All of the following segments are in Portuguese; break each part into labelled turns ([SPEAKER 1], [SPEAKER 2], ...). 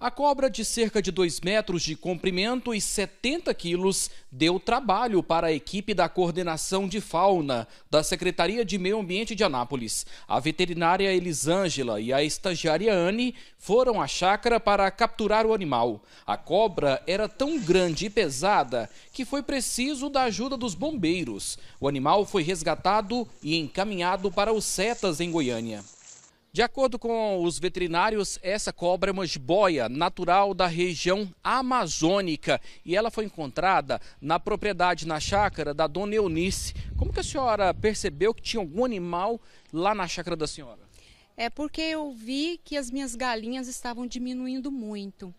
[SPEAKER 1] A cobra de cerca de 2 metros de comprimento e 70 quilos deu trabalho para a equipe da Coordenação de Fauna da Secretaria de Meio Ambiente de Anápolis. A veterinária Elisângela e a estagiária Anne foram à chácara para capturar o animal. A cobra era tão grande e pesada que foi preciso da ajuda dos bombeiros. O animal foi resgatado e encaminhado para os setas em Goiânia. De acordo com os veterinários, essa cobra é uma jiboia natural da região amazônica e ela foi encontrada na propriedade, na chácara da dona Eunice. Como que a senhora percebeu que tinha algum animal lá na chácara da senhora?
[SPEAKER 2] É porque eu vi que as minhas galinhas estavam diminuindo muito.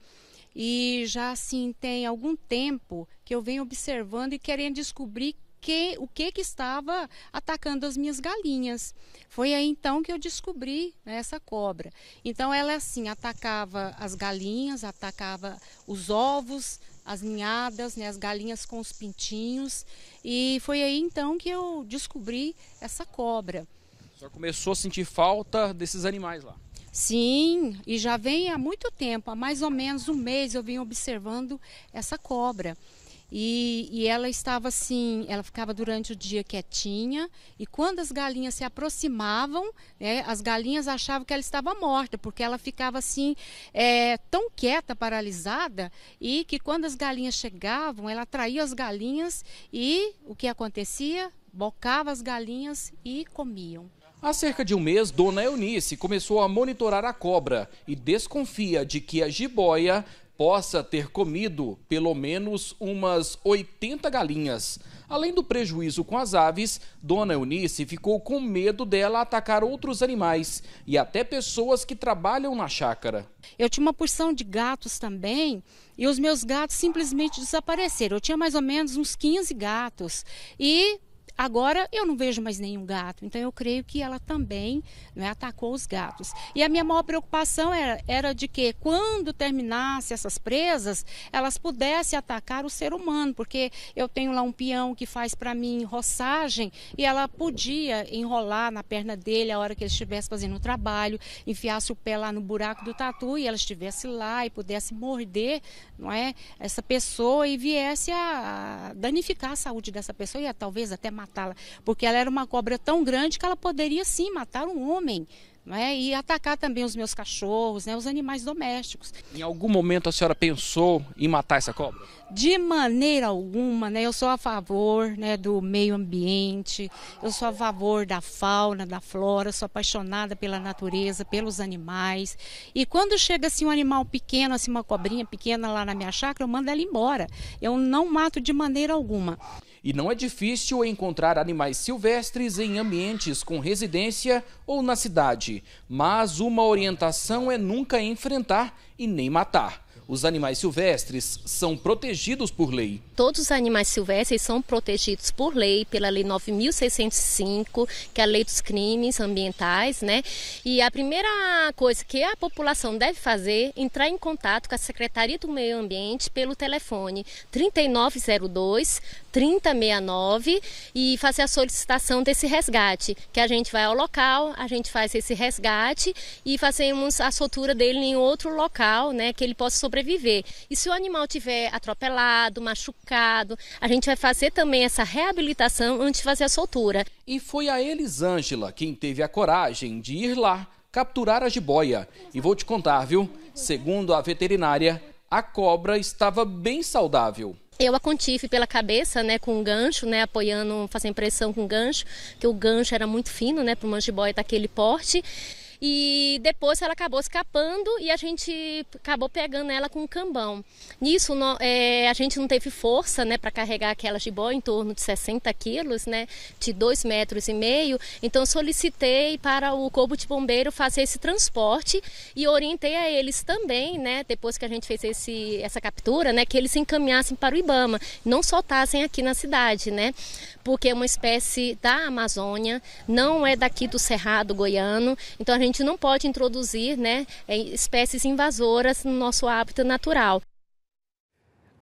[SPEAKER 2] E já assim tem algum tempo que eu venho observando e querendo descobrir que o que, que estava atacando as minhas galinhas. Foi aí então que eu descobri né, essa cobra. Então ela é assim atacava as galinhas, atacava os ovos, as ninhadas, né, as galinhas com os pintinhos. E foi aí então que eu descobri essa cobra.
[SPEAKER 1] Já começou a sentir falta desses animais lá?
[SPEAKER 2] Sim, e já vem há muito tempo, há mais ou menos um mês eu venho observando essa cobra. E, e, ela estava assim, ela ficava durante o dia quietinha, e quando as galinhas se aproximavam, né, as galinhas achavam que ela estava morta, porque ela ficava assim, é, tão quieta, paralisada, e que quando as galinhas chegavam, ela atraía as galinhas e o que acontecia? Bocava as galinhas e comiam.
[SPEAKER 1] Há cerca de um mês, Dona Eunice começou a monitorar a cobra e desconfia de que a jiboia possa ter comido pelo menos umas 80 galinhas. Além do prejuízo com as aves, Dona Eunice ficou com medo dela atacar outros animais e até pessoas que trabalham na chácara. Eu tinha uma porção
[SPEAKER 2] de gatos também e os meus gatos simplesmente desapareceram. Eu tinha mais ou menos uns 15 gatos e Agora eu não vejo mais nenhum gato, então eu creio que ela também né, atacou os gatos. E a minha maior preocupação era, era de que quando terminasse essas presas, elas pudessem atacar o ser humano, porque eu tenho lá um peão que faz para mim roçagem e ela podia enrolar na perna dele a hora que ele estivesse fazendo o trabalho, enfiasse o pé lá no buraco do tatu e ela estivesse lá e pudesse morder, não é, essa pessoa e viesse a danificar a saúde dessa pessoa e a, talvez até matar matá-la, porque ela era uma cobra tão grande que ela poderia sim matar um homem. Né, e atacar também os meus cachorros, né, os animais domésticos.
[SPEAKER 1] Em algum momento a senhora pensou em matar essa cobra?
[SPEAKER 2] De maneira alguma, né, eu sou a favor né, do meio ambiente, eu sou a favor da fauna, da flora, sou apaixonada pela natureza, pelos animais. E quando chega assim um animal pequeno, assim uma cobrinha pequena lá na minha chácara, eu mando ela embora. Eu não mato de maneira alguma.
[SPEAKER 1] E não é difícil encontrar animais silvestres em ambientes com residência ou na cidade, mas uma orientação é nunca enfrentar e nem matar. Os animais silvestres são protegidos por lei.
[SPEAKER 3] Todos os animais silvestres são protegidos por lei, pela Lei 9.605, que é a Lei dos Crimes Ambientais, né? E a primeira coisa que a população deve fazer é entrar em contato com a Secretaria do Meio Ambiente pelo telefone 3902 3069 e fazer a solicitação desse resgate, que a gente vai ao local, a gente faz esse resgate e fazemos a soltura dele em outro local, né, que ele possa sobreviver. E se o animal tiver atropelado, machucado, a gente vai fazer também essa reabilitação antes
[SPEAKER 1] de fazer a soltura. E foi a Elisângela quem teve a coragem de ir lá capturar a jiboia. E vou te contar, viu? Segundo a veterinária, a cobra estava bem saudável
[SPEAKER 3] eu a contive pela cabeça, né, com um gancho, né, apoiando, fazendo pressão com um gancho, que o gancho era muito fino, né, para o manjiboia daquele porte e depois ela acabou escapando e a gente acabou pegando ela com um cambão. Nisso no, é, a gente não teve força né, para carregar aquela jiboia em torno de 60 quilos, né, de 2 metros e meio, então solicitei para o Corpo de Bombeiro fazer esse transporte e orientei a eles também, né, depois que a gente fez esse, essa captura, né, que eles se encaminhassem para o Ibama, não soltassem aqui na cidade, né, porque é uma espécie da Amazônia, não é daqui do Cerrado Goiano, então a gente gente não pode introduzir né, é, espécies invasoras no nosso hábito natural.